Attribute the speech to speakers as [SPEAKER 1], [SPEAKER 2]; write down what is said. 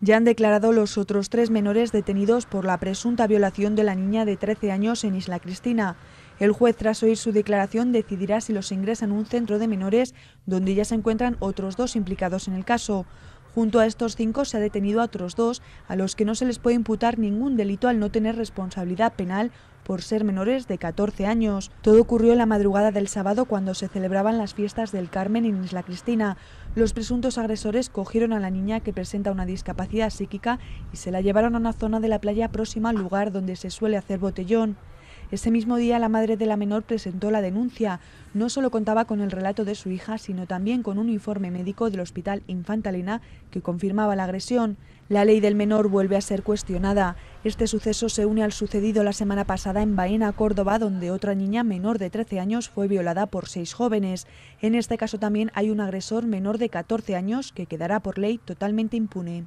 [SPEAKER 1] Ya han declarado los otros tres menores detenidos por la presunta violación de la niña de 13 años en Isla Cristina. El juez, tras oír su declaración, decidirá si los ingresa en un centro de menores donde ya se encuentran otros dos implicados en el caso. Junto a estos cinco se ha detenido a otros dos, a los que no se les puede imputar ningún delito al no tener responsabilidad penal por ser menores de 14 años. Todo ocurrió en la madrugada del sábado cuando se celebraban las fiestas del Carmen en Isla Cristina. Los presuntos agresores cogieron a la niña que presenta una discapacidad psíquica y se la llevaron a una zona de la playa próxima al lugar donde se suele hacer botellón. Ese mismo día la madre de la menor presentó la denuncia. No solo contaba con el relato de su hija, sino también con un informe médico del Hospital Infantalina que confirmaba la agresión. La ley del menor vuelve a ser cuestionada. Este suceso se une al sucedido la semana pasada en Baena, Córdoba, donde otra niña menor de 13 años fue violada por seis jóvenes. En este caso también hay un agresor menor de 14 años que quedará por ley totalmente impune.